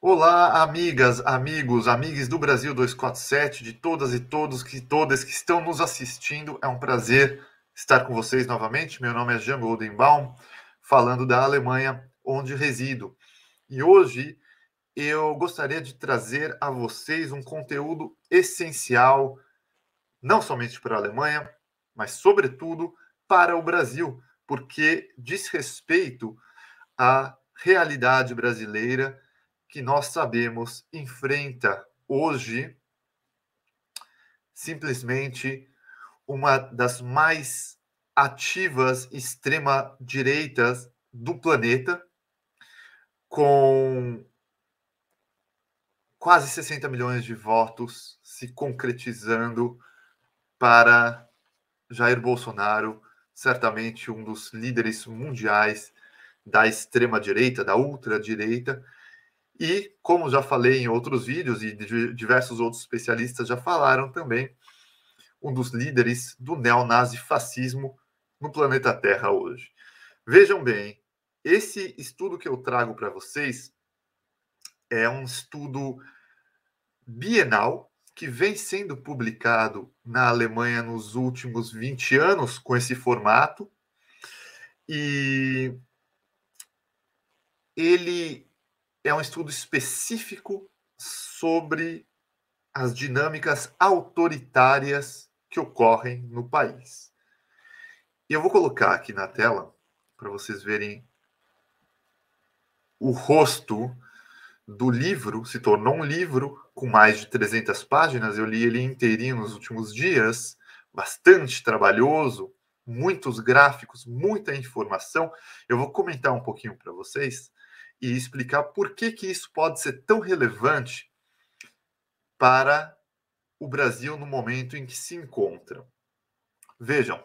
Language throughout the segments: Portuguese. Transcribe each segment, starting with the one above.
Olá, amigas, amigos, amigos do Brasil 247, de todas e todos que todas que estão nos assistindo. É um prazer estar com vocês novamente. Meu nome é Jean Goldenbaum, falando da Alemanha, onde resido. E hoje eu gostaria de trazer a vocês um conteúdo essencial, não somente para a Alemanha, mas sobretudo para o Brasil, porque diz respeito à realidade brasileira que nós sabemos enfrenta hoje simplesmente uma das mais ativas extrema direitas do planeta com quase 60 milhões de votos se concretizando para Jair Bolsonaro, certamente um dos líderes mundiais da extrema direita, da ultra direita, e, como já falei em outros vídeos e diversos outros especialistas já falaram também, um dos líderes do neonazifascismo no planeta Terra hoje. Vejam bem, esse estudo que eu trago para vocês é um estudo bienal que vem sendo publicado na Alemanha nos últimos 20 anos com esse formato. E ele é um estudo específico sobre as dinâmicas autoritárias que ocorrem no país. E eu vou colocar aqui na tela para vocês verem o rosto do livro, se tornou um livro com mais de 300 páginas, eu li ele inteirinho nos últimos dias, bastante trabalhoso, muitos gráficos, muita informação. Eu vou comentar um pouquinho para vocês e explicar por que, que isso pode ser tão relevante para o Brasil no momento em que se encontra. Vejam,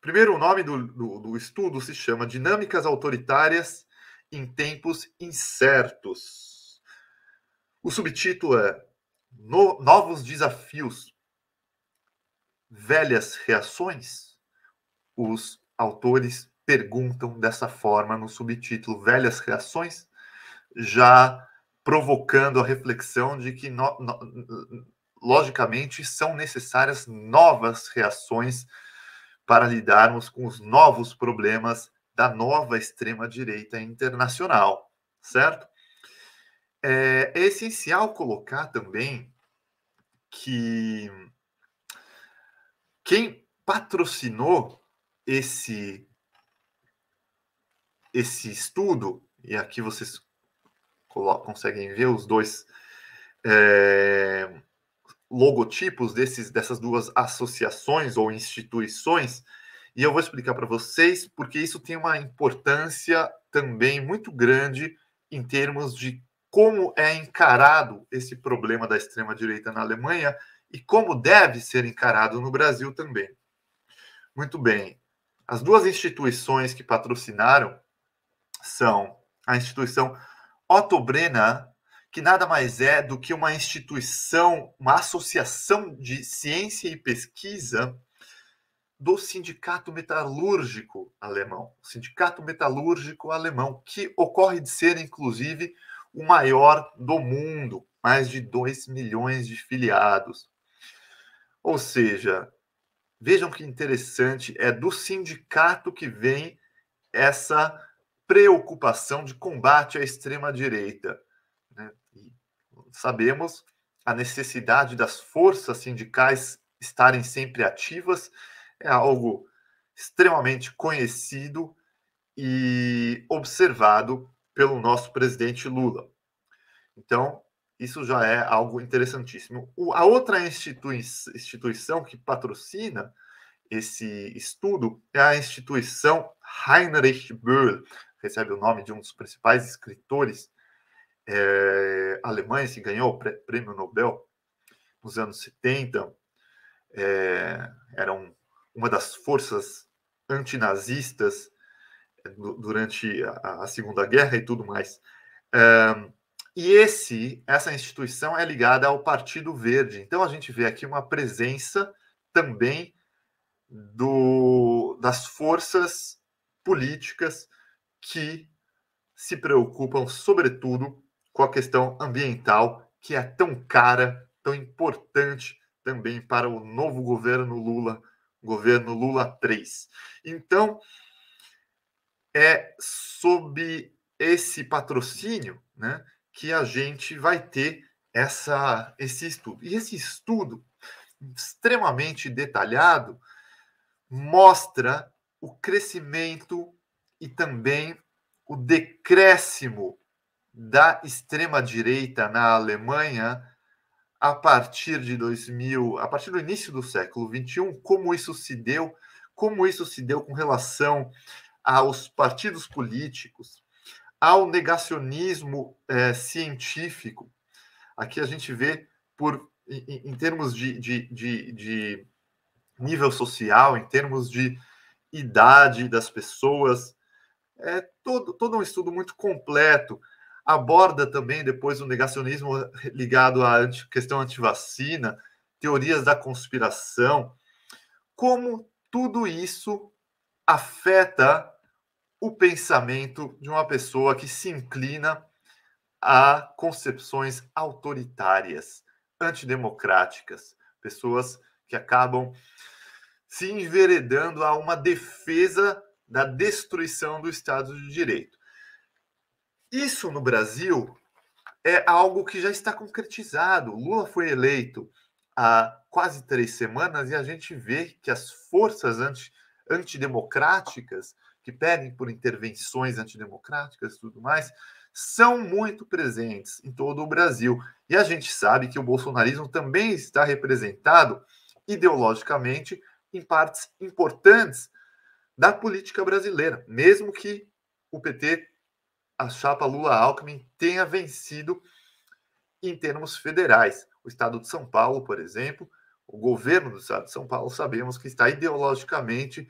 primeiro o nome do, do, do estudo se chama Dinâmicas Autoritárias em Tempos Incertos. O subtítulo é no, Novos Desafios, Velhas Reações. Os autores perguntam dessa forma no subtítulo Velhas Reações, já provocando a reflexão de que, no, no, logicamente, são necessárias novas reações para lidarmos com os novos problemas da nova extrema-direita internacional, certo? É, é essencial colocar também que quem patrocinou esse esse estudo, e aqui vocês conseguem ver os dois é, logotipos desses, dessas duas associações ou instituições, e eu vou explicar para vocês porque isso tem uma importância também muito grande em termos de como é encarado esse problema da extrema-direita na Alemanha e como deve ser encarado no Brasil também. Muito bem, as duas instituições que patrocinaram são a instituição Otto Brenner, que nada mais é do que uma instituição, uma associação de ciência e pesquisa do Sindicato Metalúrgico Alemão. O Sindicato Metalúrgico Alemão, que ocorre de ser, inclusive, o maior do mundo, mais de 2 milhões de filiados. Ou seja, vejam que interessante, é do sindicato que vem essa preocupação de combate à extrema-direita. Né? Sabemos a necessidade das forças sindicais estarem sempre ativas, é algo extremamente conhecido e observado pelo nosso presidente Lula. Então, isso já é algo interessantíssimo. O, a outra institui instituição que patrocina esse estudo é a instituição Heinrich Böll, recebe o nome de um dos principais escritores é, alemães, que ganhou o prêmio Nobel nos anos 70, é, era um, uma das forças antinazistas é, durante a, a, Segunda Guerra e tudo mais. É, e esse, essa instituição é ligada ao Partido Verde. Então a gente vê aqui uma presença também do, das forças políticas que se preocupam, sobretudo, com a questão ambiental, que é tão cara, tão importante também para o novo governo Lula, governo Lula 3. Então, é sob esse patrocínio né, que a gente vai ter essa, esse estudo. E esse estudo, extremamente detalhado, mostra o crescimento e também o decréscimo da extrema-direita na Alemanha a partir de 2000, a partir do início do século 21, como isso se deu, como isso se deu com relação aos partidos políticos, ao negacionismo é, científico. Aqui a gente vê por em, em termos de, de, de, de nível social, em termos de idade das pessoas, é todo, todo um estudo muito completo. Aborda também depois o negacionismo ligado à anti, questão antivacina, teorias da conspiração, como tudo isso afeta o pensamento de uma pessoa que se inclina a concepções autoritárias, antidemocráticas, pessoas que acabam se enveredando a uma defesa da destruição do Estado de Direito. Isso no Brasil é algo que já está concretizado. Lula foi eleito há quase três semanas e a gente vê que as forças anti, antidemocráticas que pedem por intervenções antidemocráticas e tudo mais são muito presentes em todo o Brasil. E a gente sabe que o bolsonarismo também está representado ideologicamente em partes importantes da política brasileira, mesmo que o PT, a chapa Lula-Alckmin, tenha vencido em termos federais. O estado de São Paulo, por exemplo, o governo do estado de São Paulo, sabemos que está ideologicamente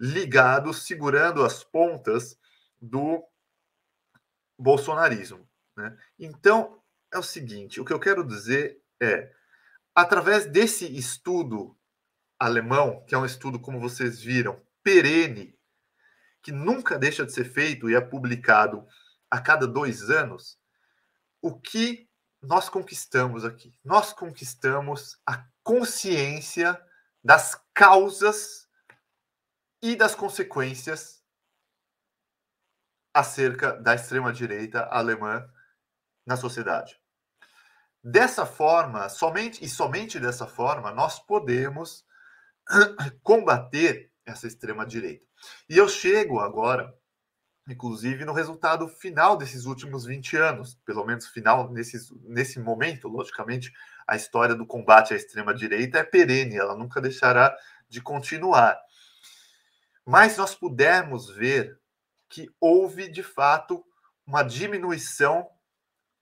ligado, segurando as pontas do bolsonarismo. Né? Então, é o seguinte: o que eu quero dizer é, através desse estudo alemão, que é um estudo, como vocês viram, perene, que nunca deixa de ser feito e é publicado a cada dois anos, o que nós conquistamos aqui? Nós conquistamos a consciência das causas e das consequências acerca da extrema-direita alemã na sociedade. Dessa forma, somente e somente dessa forma, nós podemos combater essa extrema-direita. E eu chego agora, inclusive, no resultado final desses últimos 20 anos, pelo menos final, nesses, nesse momento, logicamente, a história do combate à extrema-direita é perene, ela nunca deixará de continuar. Mas nós pudermos ver que houve, de fato, uma diminuição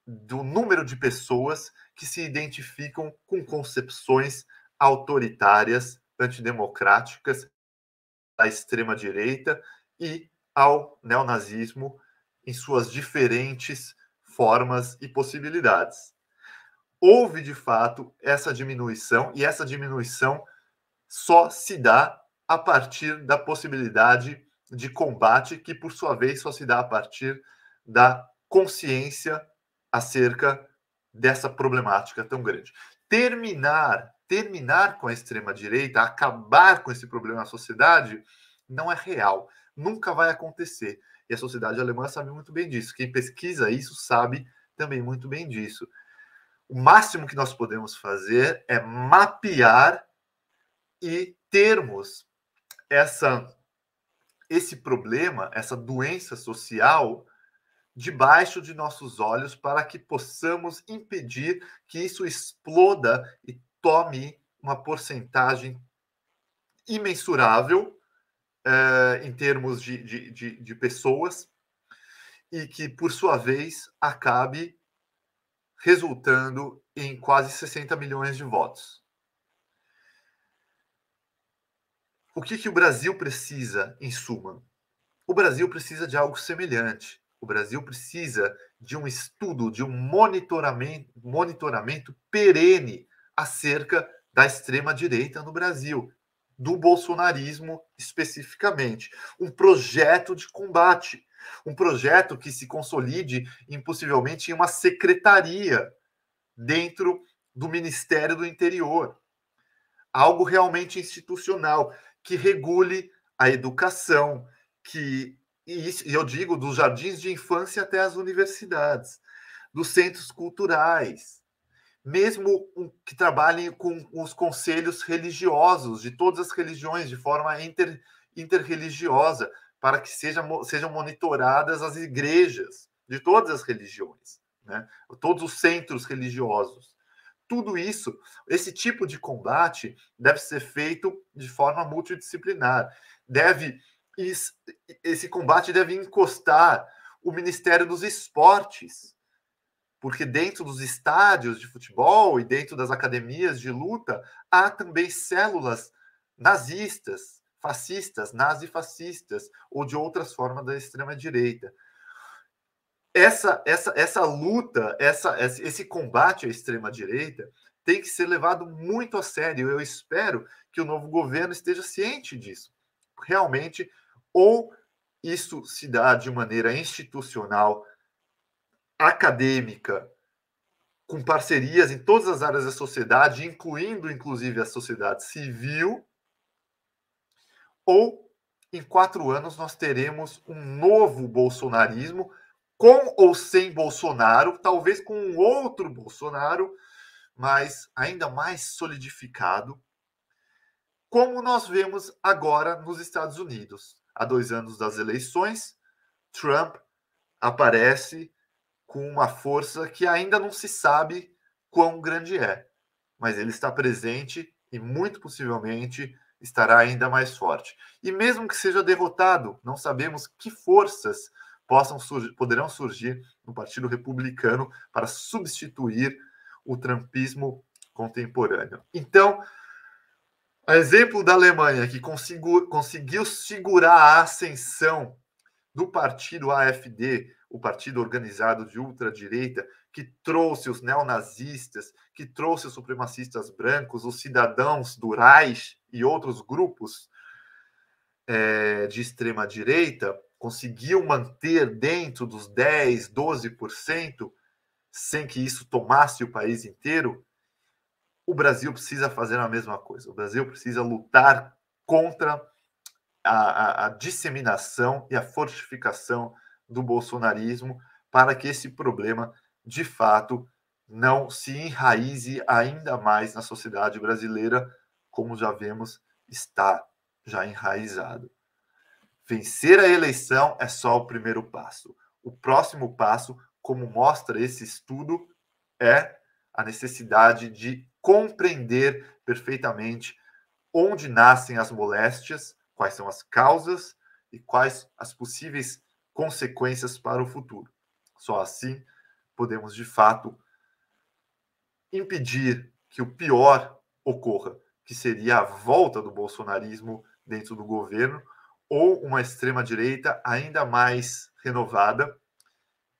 do número de pessoas que se identificam com concepções autoritárias, antidemocráticas à extrema-direita e ao neonazismo em suas diferentes formas e possibilidades. Houve, de fato, essa diminuição, e essa diminuição só se dá a partir da possibilidade de combate, que, por sua vez, só se dá a partir da consciência acerca dessa problemática tão grande. Terminar terminar com a extrema-direita, acabar com esse problema na sociedade, não é real. Nunca vai acontecer. E a sociedade alemã sabe muito bem disso. Quem pesquisa isso sabe também muito bem disso. O máximo que nós podemos fazer é mapear e termos essa esse problema, essa doença social debaixo de nossos olhos para que possamos impedir que isso exploda e tome uma porcentagem imensurável é, em termos de, de, de, de pessoas e que, por sua vez, acabe resultando em quase 60 milhões de votos. O que, que o Brasil precisa, em suma? O Brasil precisa de algo semelhante. O Brasil precisa de um estudo, de um monitoramento, monitoramento perene acerca da extrema-direita no Brasil, do bolsonarismo especificamente. Um projeto de combate, um projeto que se consolide impossivelmente em uma secretaria dentro do Ministério do Interior. Algo realmente institucional que regule a educação, que e isso, eu digo dos jardins de infância até as universidades, dos centros culturais, mesmo que trabalhem com os conselhos religiosos de todas as religiões de forma inter, interreligiosa, para que seja, sejam monitoradas as igrejas de todas as religiões, né? todos os centros religiosos. Tudo isso, esse tipo de combate deve ser feito de forma multidisciplinar. Deve esse combate deve encostar o Ministério dos Esportes, porque dentro dos estádios de futebol e dentro das academias de luta há também células nazistas, fascistas, nazifascistas ou de outras formas da extrema direita. Essa essa essa luta, essa esse combate à extrema direita tem que ser levado muito a sério. Eu espero que o novo governo esteja ciente disso. Realmente ou isso se dá de maneira institucional acadêmica, com parcerias em todas as áreas da sociedade, incluindo inclusive a sociedade civil, ou em quatro anos nós teremos um novo bolsonarismo, com ou sem Bolsonaro, talvez com um outro Bolsonaro, mas ainda mais solidificado, como nós vemos agora nos Estados Unidos. Há dois anos das eleições, Trump aparece com uma força que ainda não se sabe quão grande é, mas ele está presente e muito possivelmente estará ainda mais forte. E mesmo que seja derrotado, não sabemos que forças possam surgir, poderão surgir no Partido Republicano para substituir o trumpismo contemporâneo. Então, a exemplo da Alemanha, que conseguiu, conseguiu segurar a ascensão do partido AFD o partido organizado de ultradireita que trouxe os neonazistas, que trouxe os supremacistas brancos, os cidadãos do Reich e outros grupos é, de extrema direita, conseguiu manter dentro dos 10, 12%, sem que isso tomasse o país inteiro, o Brasil precisa fazer a mesma coisa. O Brasil precisa lutar contra a, a, a disseminação e a fortificação do bolsonarismo para que esse problema, de fato, não se enraize ainda mais na sociedade brasileira, como já vemos, está já enraizado. Vencer a eleição é só o primeiro passo. O próximo passo, como mostra esse estudo, é a necessidade de compreender perfeitamente onde nascem as moléstias, quais são as causas e quais as possíveis consequências para o futuro. Só assim podemos, de fato, impedir que o pior ocorra, que seria a volta do bolsonarismo dentro do governo ou uma extrema-direita ainda mais renovada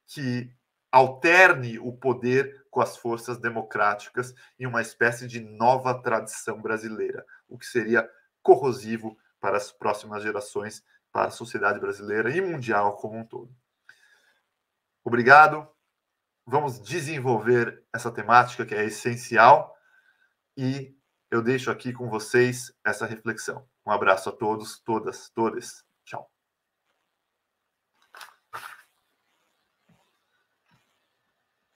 que alterne o poder com as forças democráticas em uma espécie de nova tradição brasileira, o que seria corrosivo para as próximas gerações para a sociedade brasileira e mundial como um todo. Obrigado. Vamos desenvolver essa temática que é essencial e eu deixo aqui com vocês essa reflexão. Um abraço a todos, todas, todos.